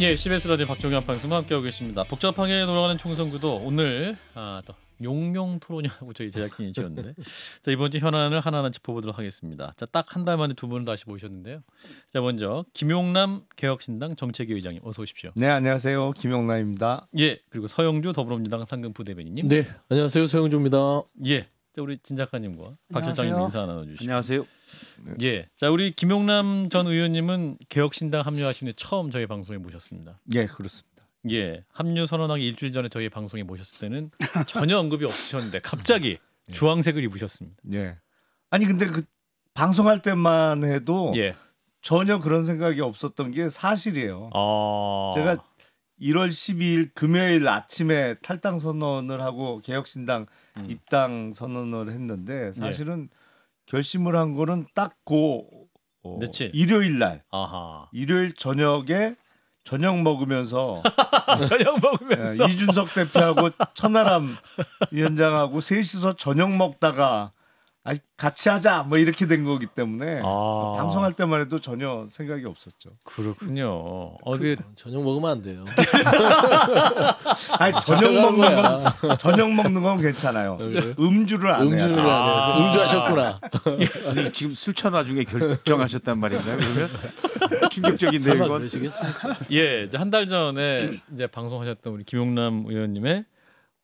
예, CBS 라디오 박종현 방송 함께하고 계십니다. 복잡하게 돌아가는 총선구도 오늘 아, 또 용용 토론이라고 저희 제작진이 지었는데 자 이번 주 현안을 하나하나 짚어보도록 하겠습니다. 자딱 한 달 만에 두 분을 다시 모셨는데요. 자 먼저 김용남 개혁신당 정책위 의장님 어서 오십시오. 네 안녕하세요 김용남입니다. 예 그리고 서영주 더불어민주당 상근 부대변인님. 네 안녕하세요 서영주입니다. 예 자, 우리 진 작가님과 박 실장님 인사 나눠주시죠. 안녕하세요. 네. 예, 자 우리 김용남 전 의원님은 개혁신당 합류하신 후 처음 저희 방송에 모셨습니다. 예, 그렇습니다. 예, 합류 선언하기 일주일 전에 저희 방송에 모셨을 때는 전혀 언급이 없으셨는데 갑자기 예. 주황색을 입으셨습니다. 예. 아니 근데 그 방송할 때만 해도 예. 전혀 그런 생각이 없었던 게 사실이에요. 아... 제가 1월 12일 금요일 아침에 탈당 선언을 하고 개혁신당 음. 입당 선언을 했는데 예. 사실은 예. 결심을 한 거는 딱고 어, 일요일 날 일요일 저녁에 저녁 먹으면서 저녁 먹으면서 예, 이준석 대표하고 천하람 위원장하고 셋이서 저녁 먹다가 아 같이 하자 뭐 이렇게 된 거기 때문에 아. 방송할 때만 해도 전혀 생각이 없었죠. 그렇군요. 어디 그, 그, 저녁 먹으면 안 돼요. 아니 저녁 먹는 건 저녁 먹는 건 괜찮아요. 아, 음주를 안 음주를 해요. 아. 음주하셨구나. 아니, 지금 술 처나 중에 결정하셨단 말인가요? 그러면 충격적인데요. 이건. 예, 한달 전에 이제 방송하셨던 우리 김용남 의원님의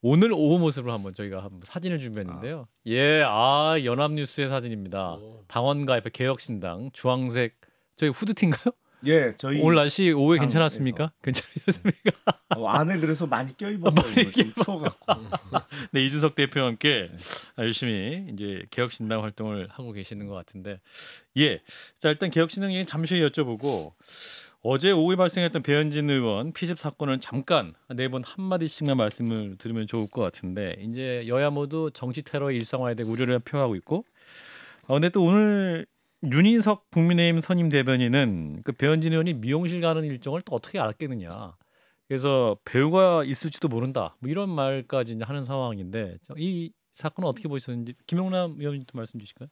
오늘 오후 모습을 한번 저희가 한번 사진을 준비했는데요. 아. 예, 아 연합뉴스의 사진입니다. 오. 당원가 옆에 개혁신당 주황색 저희 후드티인가요? 예, 저희 오늘 날씨 오후에 괜찮았습니까? 괜찮으셨습니까? 어, 안을 그래서 많이 껴입었어요. 추워갖고. 네, 이준석 대표와 함께 네. 열심히 이제 개혁신당 활동을 하고 계시는 것 같은데, 예, 자 일단 개혁신당 얘기 잠시 여쭤보고 어제 오후에 발생했던 배현진 의원 피습 사건은 잠깐 네 분 한마디씩만 말씀을 드리면 좋을 것 같은데 이제 여야 모두 정치 테러의 일상화에 대해 우려를 표하고 있고 어, 근데 또 오늘 윤인석 국민의힘 선임 대변인은 그 배현진 의원이 미용실 가는 일정을 또 어떻게 알았겠느냐 그래서 배우가 있을지도 모른다. 뭐 이런 말까지 하는 상황인데 이 사건은 어떻게 보셨는지 김용남 의원님도 말씀 주실까요?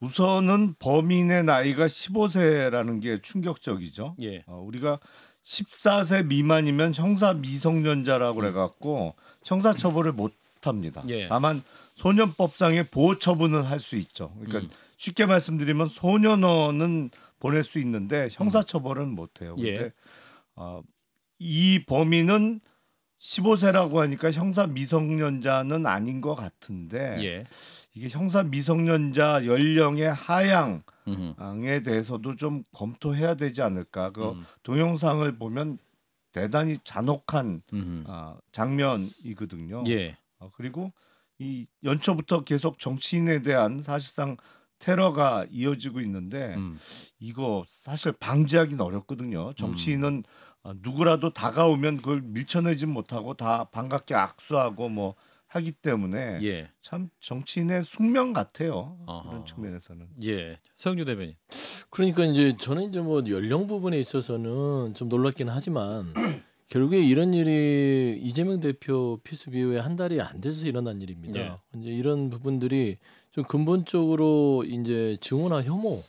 우선은 범인의 나이가 15세라는 게 충격적이죠. 예. 어, 우리가 14세 미만이면 형사 미성년자라고 음. 그래갖고 형사 처벌을 못 합니다. 예. 다만 소년법상의 보호 처분은 할 수 있죠. 그러니까 음. 쉽게 말씀드리면 소년원은 보낼 수 있는데 형사 음. 처벌은 못 해요. 예. 근데 예. 어, 이 범인은 15세라고 하니까 형사 미성년자는 아닌 것 같은데 예. 이게 형사 미성년자 연령의 하향에 대해서도 좀 검토해야 되지 않을까. 그 음. 동영상을 보면 대단히 잔혹한 아, 장면이거든요. 예. 아, 그리고 이 연초부터 계속 정치인에 대한 사실상 테러가 이어지고 있는데 음. 이거 사실 방지하기는 어렵거든요. 정치인은 음. 어, 누구라도 다가오면 그걸 밀쳐내지 못하고 다 반갑게 악수하고 뭐 하기 때문에 예. 참 정치인의 숙명 같아요. 그런 측면에서는. 예, 서영주 대변인. 그러니까 이제 저는 이제 뭐 연령 부분에 있어서는 좀 놀랍기는 하지만 결국에 이런 일이 이재명 대표 피수 비후에 한 달이 안 돼서 일어난 일입니다. 예. 이제 이런 부분들이 좀 근본적으로 이제 증오나 혐오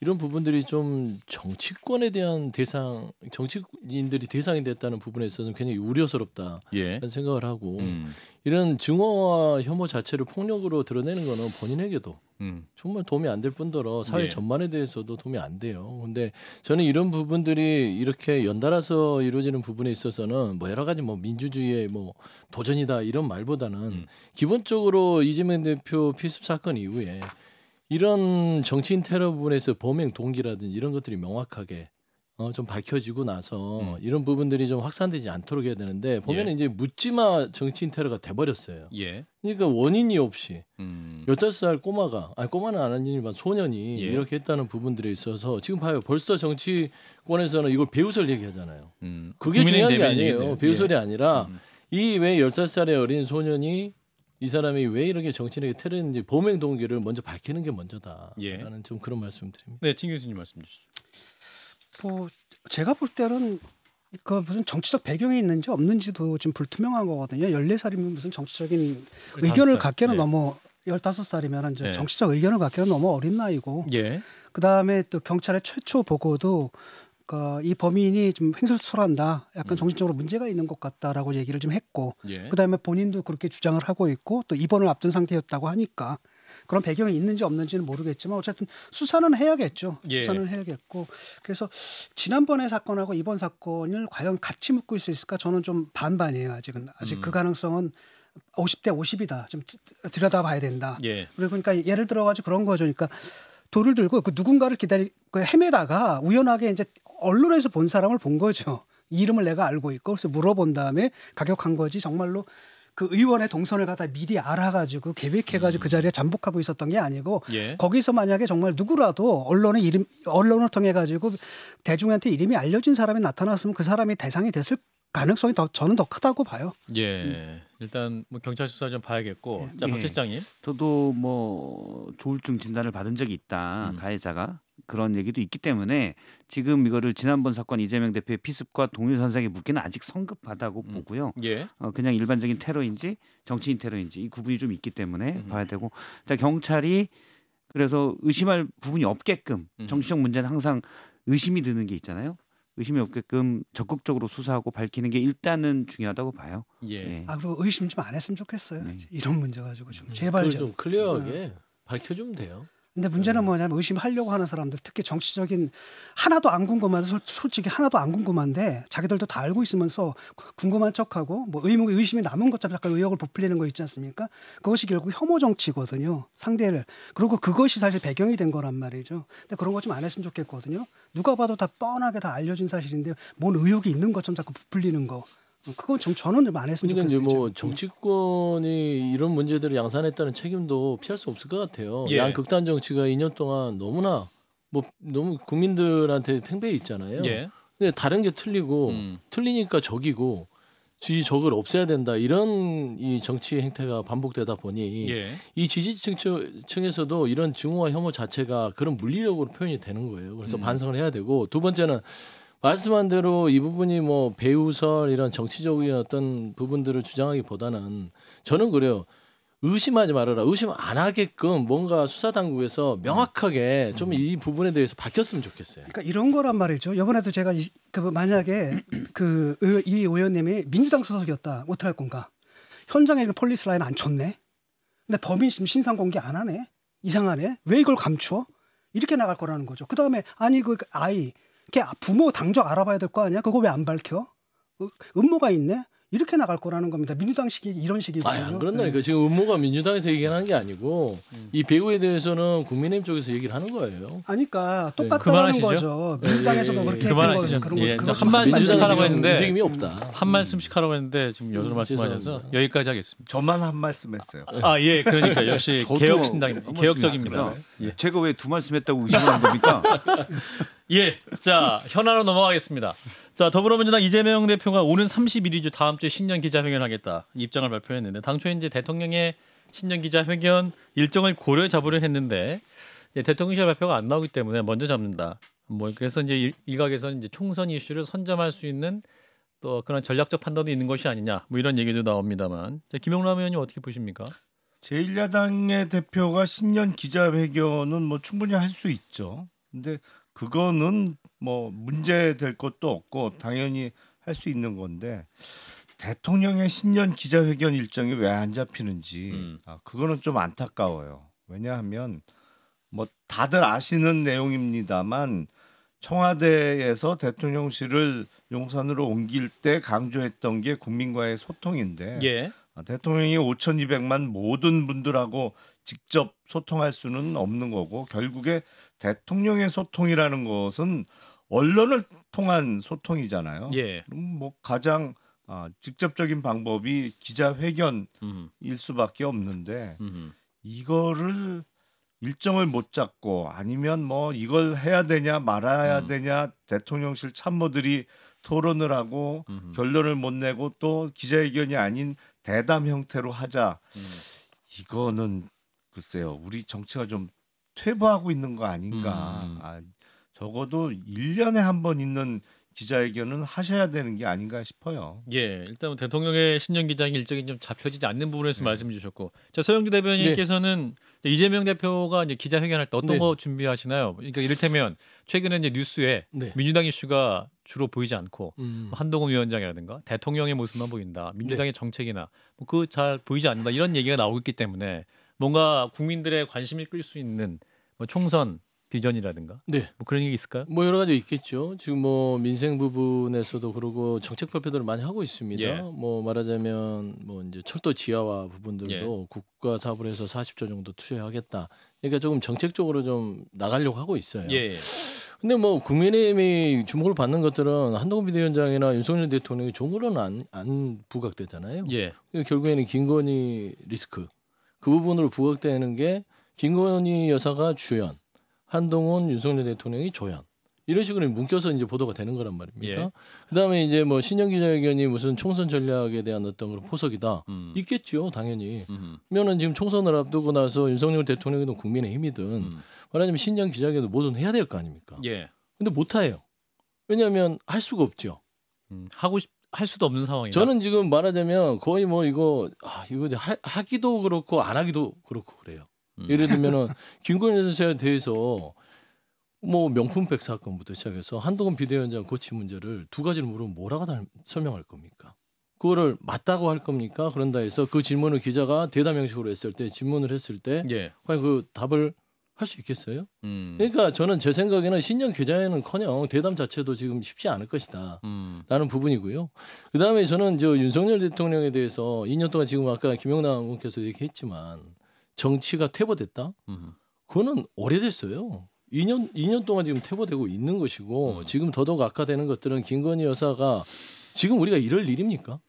이런 부분들이 좀 정치권에 대한 대상 정치인들이 대상이 됐다는 부분에 있어서는 굉장히 우려스럽다 라 예. 생각을 하고 음. 이런 증오와 혐오 자체를 폭력으로 드러내는 거는 본인에게도 음. 정말 도움이 안 될 뿐더러 사회 예. 전반에 대해서도 도움이 안 돼요. 근데 저는 이런 부분들이 이렇게 연달아서 이루어지는 부분에 있어서는 뭐 여러 가지 뭐 민주주의의 뭐 도전이다 이런 말보다는 음. 기본적으로 이재명 대표 피습 사건 이후에 이런 정치인 테러분에서 범행 동기라든지 이런 것들이 명확하게 어, 좀 밝혀지고 나서 음. 이런 부분들이 좀 확산되지 않도록 해야 되는데 보면 예. 이제 묻지마 정치인 테러가 돼버렸어요. 예. 그러니까 원인이 없이 음. 15살 꼬마가 아니 꼬마는 아니지만 소년이 예. 이렇게 했다는 부분들에 있어서 지금 봐요. 벌써 정치권에서는 이걸 배우설 얘기하잖아요. 음. 그게 중요한 게 아니에요. 배우설이 예. 아니라 음. 이왜 15살의 어린 소년이 이 사람이 왜 이렇게 정치력이 테러했는지 범행 동기를 먼저 밝히는 게 먼저다. 라는 예. 좀 그런 말씀드립니다. 네, 진 교수님 말씀 주시죠. 뭐 제가 볼 때는 그 무슨 정치적 배경이 있는지 없는지도 지금 불투명한 거거든요. 열네 살이면 무슨 정치적인 의견을 갖기는 네. 너무 열다 살이면 이제 네. 정치적 의견을 갖기는 너무 어린 나이고. 예. 그 다음에 또 경찰의 최초 보고도 그러니까 이 범인이 좀 횡설수설한다. 약간 음. 정신적으로 문제가 있는 것 같다라고 얘기를 좀 했고 예. 그다음에 본인도 그렇게 주장을 하고 있고 또 입원을 앞둔 상태였다고 하니까 그런 배경이 있는지 없는지는 모르겠지만 어쨌든 수사는 해야겠죠. 예. 수사는 해야겠고 그래서 지난번의 사건하고 이번 사건을 과연 같이 묶고 있을 수 있을까? 저는 좀 반반이에요. 아직은 아직 음. 그 가능성은 50대 50이다. 좀 들여다봐야 된다. 예. 그리고 그러니까 예를 들어가지고 그런 거죠. 그러니까 돌을 들고 그 누군가를 기다리 그 헤매다가 우연하게 이제 언론에서 본 사람을 본 거죠. 이름을 내가 알고 있고 그래서 물어본 다음에 가격한 거지 정말로 그 의원의 동선을 갖다 미리 알아가지고 계획해가지고 그 음. 그 자리에 잠복하고 있었던 게 아니고 예. 거기서 만약에 정말 누구라도 언론의 이름 언론을 통해 가지고 대중한테 이름이 알려진 사람이 나타났으면 그 사람이 대상이 됐을 가능성이 더 저는 더 크다고 봐요. 예. 음. 일단 뭐 경찰 수사 좀 봐야겠고. 예. 자, 박 예. 실장님. 저도 뭐 조울증 진단을 받은 적이 있다. 음. 가해자가 그런 얘기도 있기 때문에 지금 이거를 지난번 사건 이재명 대표의 피습과 동일 선상에 묻기는 아직 성급하다고 음. 보고요. 예. 어, 그냥 일반적인 테러인지 정치인 테러인지 이 구분이 좀 있기 때문에 봐야 되고. 일단 경찰이 그래서 의심할 부분이 없게끔 정치적 문제는 항상 의심이 드는 게 있잖아요. 의심이 없게끔 적극적으로 수사하고 밝히는 게 일단은 중요하다고 봐요. 예. 네. 아 그리고 의심 좀 안 했으면 좋겠어요. 네. 이런 문제 가지고 좀 음, 제발 좀, 좀 클리어하게 어. 밝혀주면 돼요. 근데 문제는 음. 뭐냐면 의심하려고 하는 사람들 특히 정치적인 하나도 안 궁금한데 솔직히 하나도 안 궁금한데 자기들도 다 알고 있으면서 궁금한 척하고 뭐 의문 의심이 남은 것처럼 약간 의욕을 부풀리는 거 있지 않습니까? 그것이 결국 혐오 정치거든요. 상대를 그리고 그것이 사실 배경이 된 거란 말이죠. 근데 그런 거 좀 안 했으면 좋겠거든요. 누가 봐도 다 뻔하게 다 알려진 사실인데 뭔 의혹이 있는 것처럼 자꾸 부풀리는 거 어, 그건 좀 저는 안 했으면 그러니까 뭐 음. 정치권이 이런 문제들을 양산했다는 책임도 피할 수 없을 것 같아요. 예. 양극단 정치가 2년 동안 너무나 뭐 너무 국민들한테 팽배해 있잖아요. 예. 근데 다른 게 틀리고 음. 틀리니까 적이고 지지 적을 없애야 된다 이런 이 정치 행태가 반복되다 보니 예. 이 지지층에서도 이런 증오와 혐오 자체가 그런 물리력으로 표현이 되는 거예요. 그래서 음. 반성을 해야 되고 두 번째는 말씀한 대로 이 부분이 뭐 배우설 이런 정치적인 어떤 부분들을 주장하기보다는 저는 그래요. 의심하지 말아라. 의심 안 하게끔 뭔가 수사 당국에서 명확하게 좀 이 부분에 대해서 밝혔으면 좋겠어요. 그러니까 이런 거란 말이죠. 이번에도 제가 이, 그 뭐 만약에 그이 의원님이 민주당 소속이었다. 어떡할 건가? 현장에 그 폴리스 라인 안 쳤네. 근데 범인 지금 신상 공개 안 하네. 이상하네. 왜 이걸 감추어? 이렇게 나갈 거라는 거죠. 그 다음에 아니 그 아이 걔 부모 당적 알아봐야 될 거 아니야? 그거 왜 안 밝혀? 음모가 있네? 이렇게 나갈 거라는 겁니다. 민주당식이 이런 식이거든요. 아, 그런다니까 네. 지금 음모가 민주당에서 얘기하는 게 아니고 음. 이 배우에 대해서는 국민의힘 쪽에서 얘기를 하는 거예요. 아니까 똑같다는 네, 거죠. 네, 민주당에서도 예, 예, 그렇게 예, 그만하죠 그런 예, 한 말씀씩 하라고 했는데 움직임이 없다. 한 말씀씩 하라고 했는데 지금 여러 음, 말씀하셔서 여기까지 하겠습니다. 저만 한 말씀했어요. 아 예, 그러니까 역시 개혁신당 개혁적입니다. 네. 예. 제가 왜 두 말씀했다고 의심하는 겁니까? 예, 자 현안으로 넘어가겠습니다. 자 더불어민주당 이재명 대표가 오는 31일주 다음 주에 신년 기자회견 하겠다 입장을 발표했는데 당초 이제 대통령의 신년 기자회견 일정을 고려 잡으려 했는데 대통령실 발표가 안 나오기 때문에 먼저 잡는다. 뭐 그래서 이제 일각에서는 이제 총선 이슈를 선점할 수 있는 또 그런 전략적 판단도 있는 것이 아니냐 뭐 이런 얘기도 나옵니다만 김용남 의원님 어떻게 보십니까? 제1야당의 대표가 신년 기자회견은 뭐 충분히 할 수 있죠. 근데 그거는 뭐 문제 될 것도 없고 당연히 할 수 있는 건데 대통령의 신년 기자회견 일정이 왜 안 잡히는지 음. 아, 그거는 좀 안타까워요. 왜냐하면 뭐 다들 아시는 내용입니다만 청와대에서 대통령실을 용산으로 옮길 때 강조했던 게 국민과의 소통인데 예. 아, 대통령이 5,200만 모든 분들하고 직접 소통할 수는 없는 거고 결국에 대통령의 소통이라는 것은 언론을 통한 소통이잖아요. 예. 그럼 뭐 가장 아, 직접적인 방법이 기자회견일 수밖에 없는데 음흠. 이거를 일정을 못 잡고 아니면 뭐 이걸 해야 되냐 말아야 음. 되냐 대통령실 참모들이 토론을 하고 음흠. 결론을 못 내고 또 기자회견이 아닌 대담 형태로 하자 음. 이거는 글쎄요 우리 정치가 좀 퇴부하고 있는 거 아닌가. 음. 아, 적어도 1년에 한 번 있는 기자회견은 하셔야 되는 게 아닌가 싶어요. 예, 일단 뭐 대통령의 신년 기장 일정이 좀 잡혀지지 않는 부분에서 네. 말씀 주셨고, 자 서영주 대변인께서는 네. 이재명 대표가 이제 기자회견할 때 어떤 네. 거 준비하시나요? 그러니까 이를테면 최근에 이제 뉴스에 네. 민주당 이슈가 주로 보이지 않고 음. 뭐 한동훈 위원장이라든가 대통령의 모습만 보인다, 네. 민주당의 정책이나 뭐그잘 보이지 않는다 이런 얘기가 나오고 있기 때문에 뭔가 국민들의 관심이 끌수 있는 뭐 총선 비전이라든가 네. 뭐 그런 얘기 있을까요? 뭐 여러 가지 있겠죠. 지금 뭐 민생 부분에서도 그러고 정책 발표들을 많이 하고 있습니다. 예. 뭐 말하자면 뭐 이제 철도 지하화 예. 부분들도 예. 국가 사업을 해서 40조 정도 투여하겠다 그러니까 조금 정책적으로 좀 나가려고 하고 있어요. 예, 예. 근데 뭐 국민의힘이 주목을 받는 것들은 한동훈 비대위원장이나 윤석열 대통령이 종으로는 안, 안 부각되잖아요. 예. 결국에는 김건희 리스크 그 부분으로 부각되는 게 김건희 여사가 주연, 한동훈 윤석열 대통령이 조연. 이런 식으로 묶여서 이제 보도가 되는 거란 말입니다. 예. 그다음에 이제 뭐 신년 기자회견이 무슨 총선 전략에 대한 어떤 그런 포석이다 음. 있겠죠 당연히. 음. 면은 지금 총선을 앞두고 나서 윤석열 대통령이든 국민의힘이든 음. 말하자면 신년 기자회견도 뭐든 해야 될 거 아닙니까? 예. 근데 못 해요. 왜냐하면 할 수가 없죠. 음. 하고 싶. 할 수도 없는 상황이다. 저는 지금 말하자면 거의 뭐 이거 아, 이거 하, 하기도 그렇고 안 하기도 그렇고 그래요. 음. 예를 들면은 김건희 여사에 대해서 뭐 명품백 사건부터 시작해서 한동훈 비대위원장 고치 문제를 두 가지를 물으면 뭐라고 설명할 겁니까? 그거를 맞다고 할 겁니까? 그런다 해서 그 질문을 기자가 대담 형식으로 했을 때 질문을 했을 때 예. 과연 그 답을 할 수 있겠어요? 음. 그러니까 저는 제 생각에는 신년 계좌에는커녕 대담 자체도 지금 쉽지 않을 것이다. 음. 라는 부분이고요. 그다음에 저는 저 윤석열 대통령에 대해서 2년 동안 지금 아까 김영남 의원께서 얘기했지만 정치가 퇴보됐다? 그거는 오래됐어요. 2년 2년 동안 지금 퇴보되고 있는 것이고 음. 지금 더더욱 악화되는 것들은 김건희 여사가 지금 우리가 이럴 일입니까?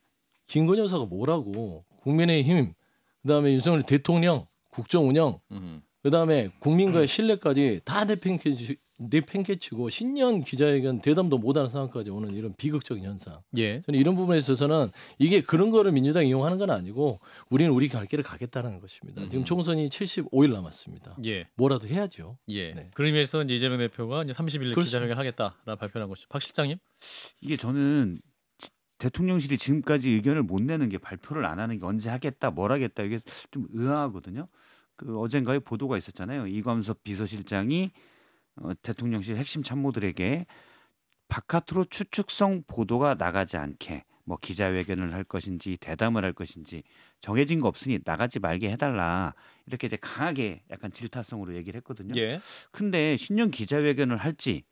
김건희 여사가 뭐라고 국민의힘 그다음에 윤석열 대통령 국정 운영 음. 그다음에 국민과의 음. 신뢰까지 다 내팽개치, 내팽개치고 신년 기자회견 대담도 못하는 상황까지 오는 이런 비극적인 현상. 예. 저는 이런 부분에 있어서는 이게 그런 거를 민주당 이용하는 건 아니고 우리는 우리 갈 길을 가겠다는 것입니다. 음. 지금 총선이 75일 남았습니다. 예. 뭐라도 해야죠. 예. 네. 그러면서 이재명 대표가 이제 31일 그 기자회견 하겠다라 발표한 것이죠. 박 실장님. 이게 저는 대통령실이 지금까지 의견을 못 내는 게 발표를 안 하는 게 언제 하겠다, 뭘 하겠다 이게 좀 의아하거든요. 그 어젠가에 보도가 있었잖아요. 이광섭 비서실장이 어, 대통령실 핵심 참모들에게 바깥으로 추측성 보도가 나가지 않게 뭐 기자회견을 할 것인지 대담을 할 것인지 정해진 거 없으니 나가지 말게 해달라 이렇게 이제 강하게 약간 질타성으로 얘기를 했거든요. 예. 근데 신년 기자회견을 할지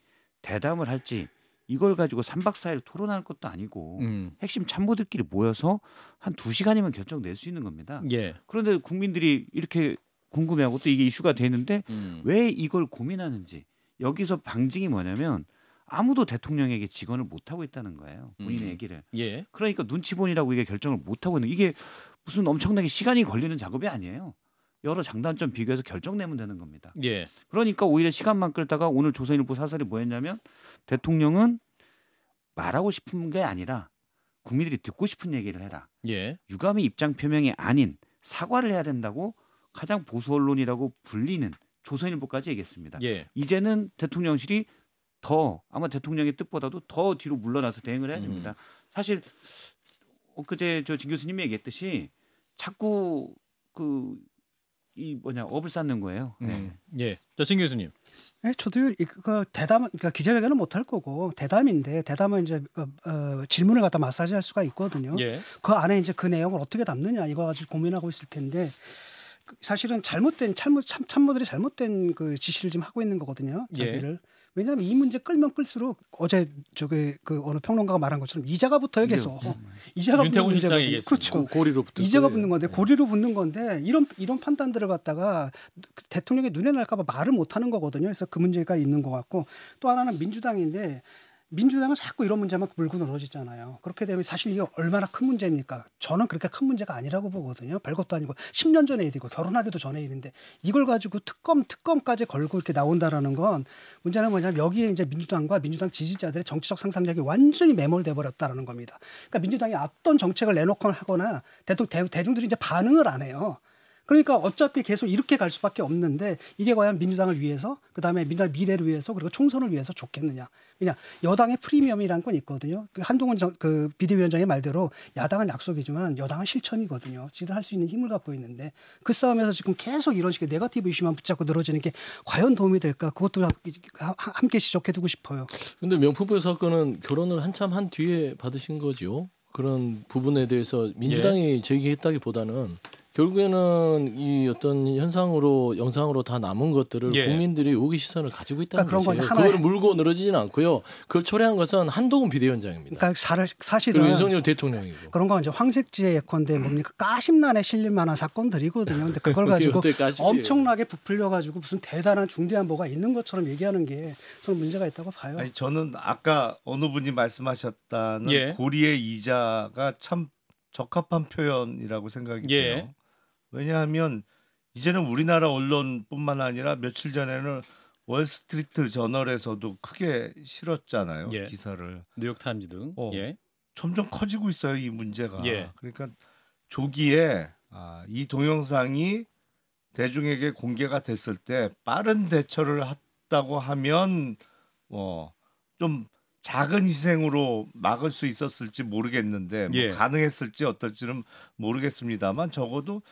대담을 할지 이걸 가지고 3박 4일 토론할 것도 아니고 음. 핵심 참모들끼리 모여서 한 2시간이면 결정 낼수 있는 겁니다. 예. 그런데 국민들이 이렇게 궁금해하고 또 이게 이슈가 되는데 음. 왜 이걸 고민하는지 여기서 방증이 뭐냐면 아무도 대통령에게 직언을 못 하고 있다는 거예요. 본인의 음. 얘기를. 예. 그러니까 눈치본이라고 이게 결정을 못 하고 있는 이게 무슨 엄청나게 시간이 걸리는 작업이 아니에요. 여러 장단점 비교해서 결정 내면 되는 겁니다. 예. 그러니까 오히려 시간만 끌다가 오늘 조선일보 사설이 뭐였냐면 대통령은 말하고 싶은 게 아니라 국민들이 듣고 싶은 얘기를 해라. 예. 유감의 입장 표명이 아닌 사과를 해야 된다고 가장 보수 언론이라고 불리는 조선일보까지 얘기했습니다. 예. 이제는 대통령실이 더 아마 대통령의 뜻보다도 더 뒤로 물러나서 대응을 해야 음. 됩니다. 음. 사실 엊그제 저진 교수님이 얘기했듯이 자꾸 그 이 뭐냐 업을 쌓는 거예요. 네. 음. 네. 예, 저진 교수님. 네, 저도 이거 대담, 그러니까 기자회견은 못 할 거고 대담인데 대담은 이제 어, 어, 질문을 갖다 마사지할 수가 있거든요. 예. 그 안에 이제 그 내용을 어떻게 담느냐 이거 아주 고민하고 있을 텐데 사실은 잘못된 참모, 참, 모들이 잘못된 그 지시를 지금 하고 있는 거거든요. 여기를 예. 왜냐하면 이 문제 끌면 끌수록 어제 저게 그 어느 평론가가 말한 것처럼 이자가 붙어요 계속 예. 어. 이자가 붙는 문제가 뭐 그렇죠 고, 리로 붙는 이자가 붙는 건데 예. 고리로 붙는 건데 이런 이런 판단들을 갖다가 대통령의 눈에 날까봐 말을 못 하는 거거든요. 그래서 그 문제가 있는 것 같고 또 하나는 민주당인데 민주당은 자꾸 이런 문제만 물고 늘어지잖아요. 그렇게 되면 사실 이게 얼마나 큰 문제입니까? 저는 그렇게 큰 문제가 아니라고 보거든요. 별것도 아니고 10년 전에 일이고 결혼하기도 전에 일인데 이걸 가지고 특검 특검까지 걸고 이렇게 나온다라는 건 문제는 뭐냐면 여기에 이제 민주당과 민주당 지지자들의 정치적 상상력이 완전히 매몰돼 버렸다라는 겁니다. 그러니까 민주당이 어떤 정책을 내놓거나 하거나 대통령 대중들이 이제 반응을 안 해요. 그러니까 어차피 계속 이렇게 갈 수밖에 없는데 이게 과연 민주당을 위해서 그다음에 민주당 미래를 위해서 그리고 총선을 위해서 좋겠느냐. 그냥 여당의 프리미엄이라는 건 있거든요. 그 한동훈 정, 그 비대위원장의 말대로 야당은 약속이지만 여당은 실천이거든요. 지들 할수 있는 힘을 갖고 있는데 그 싸움에서 지금 계속 이런 식의 네거티브 이슈만 붙잡고 늘어지는 게 과연 도움이 될까? 그것도 함께 지적해 두고 싶어요. 근데 명품부 사건은 결혼을 한참 한 뒤에 받으신 거지요. 그런 부분에 대해서 민주당이 예. 제기했다기보다는 결국에는 이 어떤 현상으로 영상으로 다 남은 것들을 예. 국민들이 오기 시선을 가지고 있다는 그러니까 거죠. 그걸 물고 늘어지진 않고요. 그걸 초래한 것은 한동훈 비대위원장입니다. 그러니까 사실은 윤석열 대통령이고 그런 건 이제 황색지에 예컨대 음. 뭡니까 까심난에 실릴 만한 사건들이거든요. 근데 그걸 그렇죠. 가지고 엄청나게 부풀려 가지고 무슨 대단한 중대한 뭐가 있는 것처럼 얘기하는 게 저는 문제가 있다고 봐요. 아니, 저는 아까 어느 분이 말씀하셨다는 예. 고리의 이자가 참 적합한 표현이라고 생각이 예. 돼요. 왜냐하면 이제는 우리나라 언론뿐만 아니라 며칠 전에는 월스트리트 저널에서도 크게 실었잖아요 예. 기사를 뉴욕 타임즈 등 어, 예. 점점 커지고 있어요 이 문제가 예. 그러니까 조기에 아, 이 동영상이 대중에게 공개가 됐을 때 빠른 대처를 했다고 하면 뭐 좀 작은 희생으로 막을 수 있었을지 모르겠는데 뭐 예. 가능했을지 어떨지는 모르겠습니다만 적어도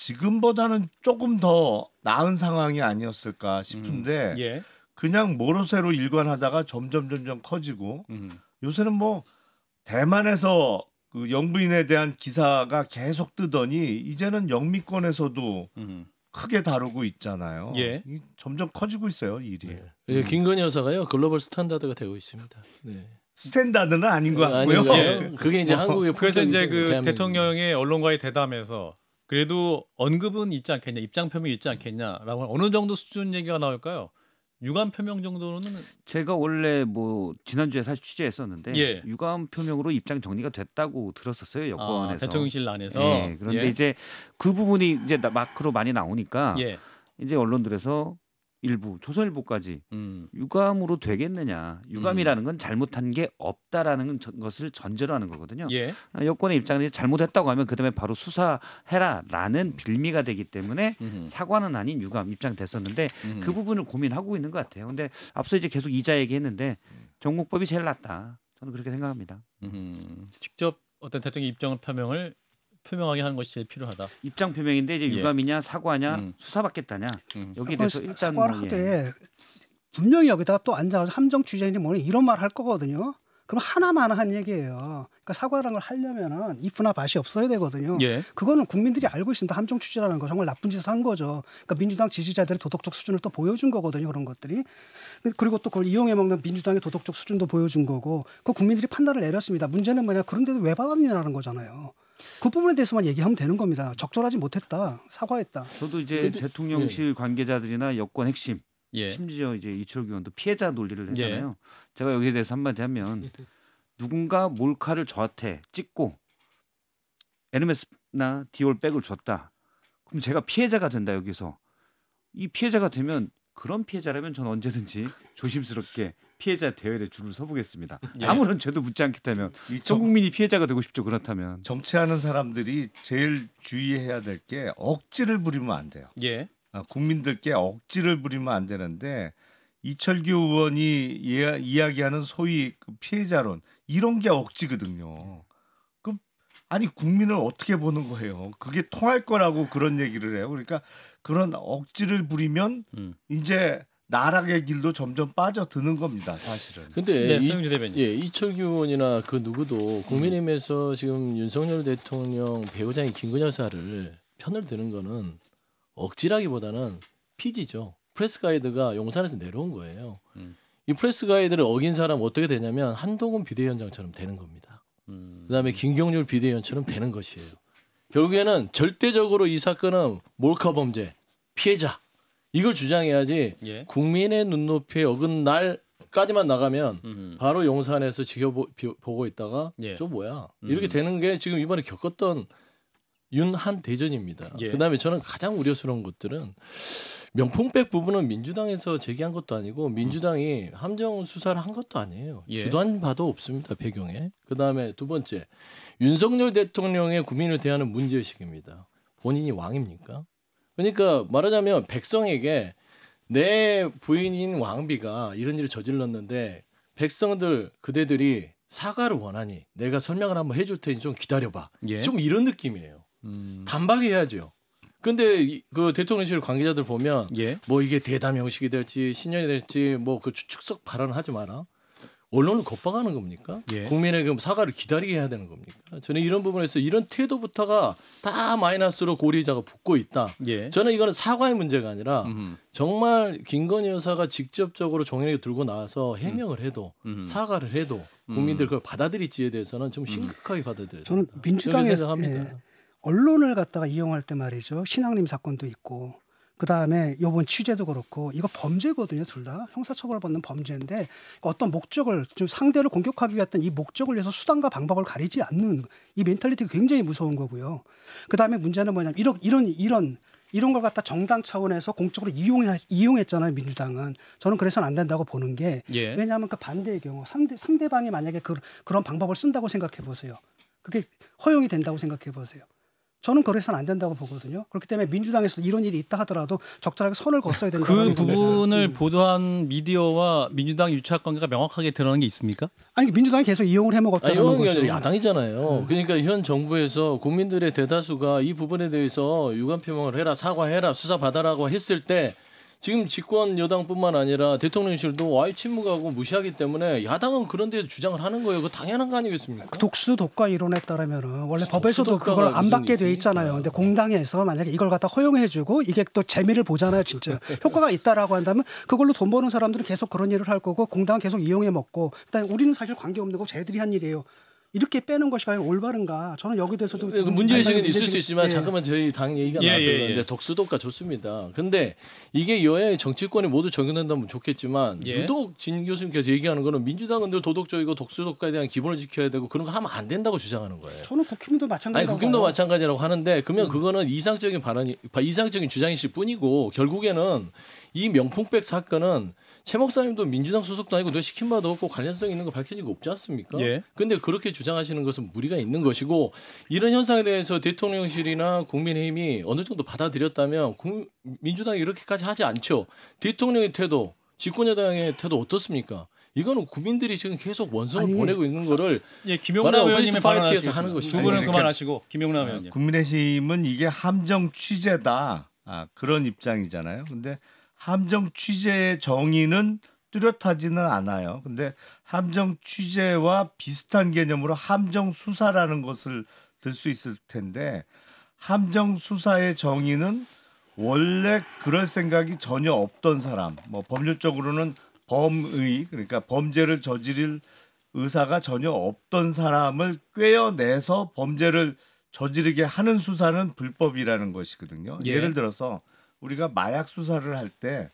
지금보다는 조금 더 나은 상황이 아니었을까 싶은데 음. 예. 그냥 모로쇠로 일관하다가 점점 점점 커지고 음. 요새는 뭐 대만에서 그 영부인에 대한 기사가 계속 뜨더니 이제는 영미권에서도 음. 크게 다루고 있잖아요. 예. 점점 커지고 있어요 일이. 예. 김건희 여사가요 글로벌 스탠다드가 되고 있습니다. 네. 스탠다드는 아닌 것 네, 같고요. 아 그게 이제 어, 한국의 그래서 이제 그 대통령의 언론과의 대담에서 그래도 언급은 있지 않겠냐, 입장 표명이 있지 않겠냐라고 어느 정도 수준 얘기가 나올까요? 유감 표명 정도는 제가 원래 뭐 지난주에 사실 취재했었는데 예. 유감 표명으로 입장 정리가 됐다고 들었었어요 아, 여권에서 아, 대통령실 안에서 예, 그런데 예. 이제 그 부분이 이제 마크로 많이 나오니까 예. 이제 언론들에서 일부 조선일보까지 음. 유감으로 되겠느냐 유감이라는 음. 건 잘못한 게 없다라는 것을 전제로 하는 거거든요 예. 아, 여권의 입장에서 잘못했다고 하면 그다음에 바로 수사해라라는 빌미가 되기 때문에 음흠. 사과는 아닌 유감 입장 됐었는데 음. 그 부분을 고민하고 있는 것 같아요 근데 앞서 이제 계속 이자 얘기했는데 음. 정국법이 제일 낫다 저는 그렇게 생각합니다 음. 직접 어떤 대통령 입장을 표명을 표명하게 하는 것이 제일 필요하다. 입장 표명인데 이제 예. 유감이냐 사과냐 음. 수사받겠다냐 음. 여기에 대해서 일단 사과를 하되 예. 분명히 여기다가 또 앉아서 함정 취재인이 뭐니 이런 말 할 거거든요. 그럼 하나만 한 얘기예요. 그러니까 사과라는 걸 하려면은 이쁘나 밭이 없어야 되거든요. 예. 그거는 국민들이 알고 있습니다. 함정 취재라는 거 정말 나쁜 짓을 한 거죠. 그러니까 민주당 지지자들의 도덕적 수준을 또 보여준 거거든요. 그런 것들이 그, 그리고 또 그걸 이용해 먹는 민주당의 도덕적 수준도 보여준 거고 그 국민들이 판단을 내렸습니다. 문제는 뭐냐 그런데도 왜 받았느냐라는 거잖아요. 그 부분에 대해서만 얘기하면 되는 겁니다. 적절하지 못했다, 사과했다. 저도 이제 근데, 대통령실 예. 관계자들이나 여권 핵심, 예. 심지어 이제 이철규 의원도 피해자 논리를 예. 했잖아요. 예. 제가 여기에 대해서 한마디 하면 누군가 몰카를 저한테 찍고 에르메스나 디올 백을 줬다. 그럼 제가 피해자가 된다 여기서 이 피해자가 되면 그런 피해자라면 저는 언제든지 조심스럽게 피해자 대회에 줄을 서보겠습니다. 예. 아무런 죄도 묻지 않겠다면 전 국민이 피해자가 되고 싶죠. 그렇다면 정치하는 사람들이 제일 주의해야 될 게 억지를 부리면 안 돼요. 예. 아, 국민들께 억지를 부리면 안 되는데 이철규 의원이 이야기하는 소위 그 피해자론 이런 게 억지거든요. 아니 국민을 어떻게 보는 거예요? 그게 통할 거라고 그런 얘기를 해요. 그러니까 그런 억지를 부리면 음. 이제 나락의 길로 점점 빠져드는 겁니다, 사실은. 근데 네, 이, 예, 이철규 의원이나 그 누구도 국민의힘에서 음. 지금 윤석열 대통령 배우자인 김근혜 여사를 편을 드는 거는 억지라기보다는 피지죠. 프레스 가이드가 용산에서 내려온 거예요. 음. 이 프레스 가이드를 어긴 사람 어떻게 되냐면 한동훈 비대위원장처럼 되는 겁니다. 그다음에 김경률 비대위원처럼 되는 것이에요. 결국에는 절대적으로 이 사건은 몰카 범죄 피해자 이걸 주장해야지 예. 국민의 눈높이에 어긋날 까지만 나가면 음흠. 바로 용산에서 지켜보고 있다가 예. 저 뭐야 음. 이렇게 음. 되는 게 지금 이번에 겪었던 윤한 대전입니다. 예. 그다음에 저는 가장 우려스러운 것들은 명품백 부분은 민주당에서 제기한 것도 아니고 음. 민주당이 함정 수사를 한 것도 아니에요. 예. 주도한 바도 없습니다 배경에. 그다음에 두 번째 윤석열 대통령의 국민을 대하는 문제 의식입니다. 본인이 왕입니까? 그러니까 말하자면 백성에게 내 부인인 왕비가 이런 일을 저질렀는데 백성들 그대들이 사과를 원하니 내가 설명을 한번 해줄 테니 좀 기다려봐. 예. 좀 이런 느낌이에요. 음. 반박해야죠. 근데 그 대통령실 관계자들 보면 예. 뭐 이게 대담 형식이 될지 신년이 될지 뭐 그 추측석 발언하지 마라. 언론을 겁박하는 겁니까? 예. 국민에게 사과를 기다리게 해야 되는 겁니까? 저는 이런 부분에서 이런 태도부터가 다 마이너스로 고리자가 붙고 있다. 예. 저는 이거는 사과의 문제가 아니라 음흠. 정말 김건희 여사가 직접적으로 종현에게 들고 나와서 음. 해명을 해도 음 사과를 해도 국민들 음. 그걸 받아들일지에 대해서는 좀 음. 심각하게 받아들여요. 저는 민주당에서 예, 언론을 갖다가 이용할 때 말이죠. 신앙님 사건도 있고 그다음에 요번 취재도 그렇고 이거 범죄거든요 둘 다 형사처벌받는 범죄인데 어떤 목적을 좀 상대를 공격하기 위한이 목적을 위해서 수단과 방법을 가리지 않는 이 멘탈리티가 굉장히 무서운 거고요 그다음에 문제는 뭐냐면 이런 이런 이런 이런 걸 갖다 정당 차원에서 공적으로 이용해, 이용했잖아요 민주당은 저는 그래서는 안 된다고 보는 게 예. 왜냐하면 그 반대의 경우 상대 상대방이 만약에 그, 그런 방법을 쓴다고 생각해 보세요 그게 허용이 된다고 생각해 보세요 저는 그래서는 안 된다고 보거든요. 그렇기 때문에 민주당에서 도 이런 일이 있다 하더라도 적절하게 선을 걷어야 된다. 그 부분을 음. 보도한 미디어와 민주당 유착 관계가 명확하게 드러난 게 있습니까? 아니 그러니까 민주당이 계속 이용을 해먹었다는 아니, 거죠. 야당이잖아요. 음. 그러니까 현 정부에서 국민들의 대다수가 이 부분에 대해서 유감 표명을 해라, 사과해라, 수사 받아라고 했을 때 지금 집권 여당뿐만 아니라 대통령실도 와이 침묵하고 무시하기 때문에 야당은 그런 데서 주장을 하는 거예요. 그 당연한 거 아니겠습니까? 독수 독과 이론에 따르면 원래 법에서도 그걸 안 받게 돼 있잖아요. 근데 네. 공당에서 만약에 이걸 갖다 허용해 주고 이게 또 재미를 보잖아요, 진짜. 효과가 있다라고 한다면 그걸로 돈 버는 사람들은 계속 그런 일을 할 거고 공당은 계속 이용해 먹고 그다음에 우리는 사실 관계 없는 거 쟤들이 한 일이에요. 이렇게 빼는 것이 과연 올바른가? 저는 여기 대해서도 예, 그 문제의식은 있을 수 있지만 예. 잠깐만 저희 당 얘기가 예, 예 나와서 예. 그런데 독수독과 좋습니다. 근데 이게 여야의 정치권이 모두 적용된다면 좋겠지만 유독 진 교수님께서 얘기하는 거는 민주당은 늘 도덕적이고 독수독과에 대한 기본을 지켜야 되고 그런 거 하면 안 된다고 주장하는 거예요. 저는 국힘도 마찬가지. 아니 국힘도 마찬가지라고 하는데 그러면 음. 그거는 이상적인 발언이 이상적인 주장이실 뿐이고 결국에는 이 명품백 사건은 최 목사님도 민주당 소속도 아니고 너 시킨 바도 없고 관련성 있는 거 밝혀진 거 없지 않습니까? 예. 근데 그렇게 주장하시는 것은 무리가 있는 것이고 이런 현상에 대해서 대통령실이나 국민의힘이 어느 정도 받아들였다면 민주당이 이렇게까지 하지 않죠. 대통령의 태도, 집권여당의 태도 어떻습니까? 이거는 국민들이 지금 계속 원성을 아니, 보내고 있는 거를 예, 김용남 의원님 파이트에서 하는 것이두 분은 그만하시고 김용남 의원님. 국민의힘은 이게 함정 취재다. 아, 그런 입장이잖아요. 근데 함정 취재의 정의는 뚜렷하지는 않아요. 근데 함정 취재와 비슷한 개념으로 함정 수사라는 것을 들 수 있을 텐데 함정 수사의 정의는 원래 그럴 생각이 전혀 없던 사람, 뭐 법률적으로는 범의 그러니까 범죄를 저지를 의사가 전혀 없던 사람을 꿰어내서 범죄를 저지르게 하는 수사는 불법이라는 것이거든요. 예. 예를 들어서 우리가 마약 수사를 할 때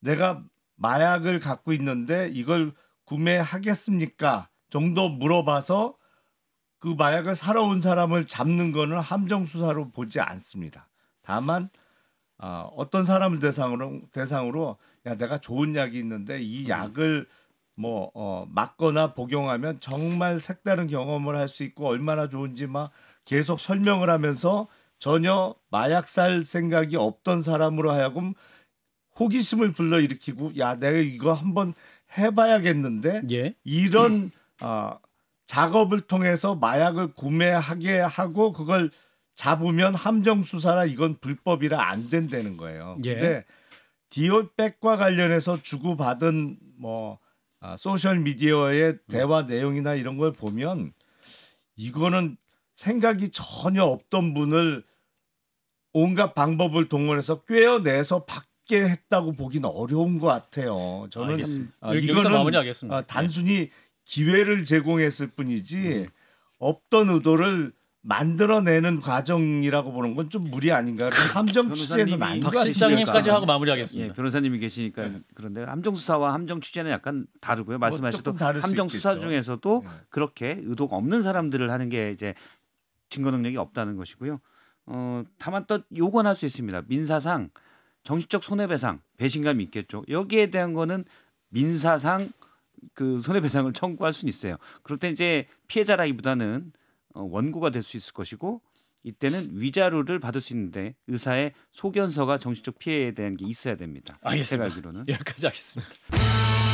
내가 마약을 갖고 있는데 이걸 구매하겠습니까? 정도 물어봐서 그 마약을 사러 온 사람을 잡는 거는 함정 수사로 보지 않습니다. 다만 어, 어떤 사람을 대상으로 대상으로 야 내가 좋은 약이 있는데 이 음. 약을 뭐 어, 맞거나 복용하면 정말 색다른 경험을 할 수 있고 얼마나 좋은지 막 계속 설명을 하면서 전혀 마약 살 생각이 없던 사람으로 하여금 호기심을 불러일으키고 야 내가 이거 한번 해봐야겠는데 예? 이런 음. 어, 작업을 통해서 마약을 구매하게 하고 그걸 잡으면 함정 수사라 이건 불법이라 안 된다는 거예요. 예. 근데 디올백과 관련해서 주고받은 뭐 아, 소셜 미디어의 대화 내용이나 이런 걸 보면 이거는 생각이 전혀 없던 분을 온갖 방법을 동원해서 꿰어내서 받게 했다고 보기는 어려운 것 같아요. 저는 아, 이거는 아, 예. 단순히 기회를 제공했을 뿐이지 음. 없던 의도를 만들어내는 과정이라고 보는 건 좀 무리 아닌가? 그 함정 취재는 아닌 박 실장님까지 하고 마무리하겠습니다. 예, 변호사님이 계시니까 예. 그런데 함정 수사와 함정 취재는 약간 다르고요. 말씀하신 뭐 함정 수사 중에서도 예. 그렇게 의도가 없는 사람들을 하는 게 이제 증거 능력이 없다는 것이고요. 어, 다만 또 요건 할 수 있습니다. 민사상 정신적 손해배상 배신감이 있겠죠. 여기에 대한 거는 민사상 그 손해배상을 청구할 수는 있어요. 그럴 때 이제 피해자라기보다는 어, 원고가 될 수 있을 것이고 이때는 위자료를 받을 수 있는데 의사의 소견서가 정신적 피해에 대한 게 있어야 됩니다. 알겠습니다. 제가 알기로는 여기까지 하겠습니다.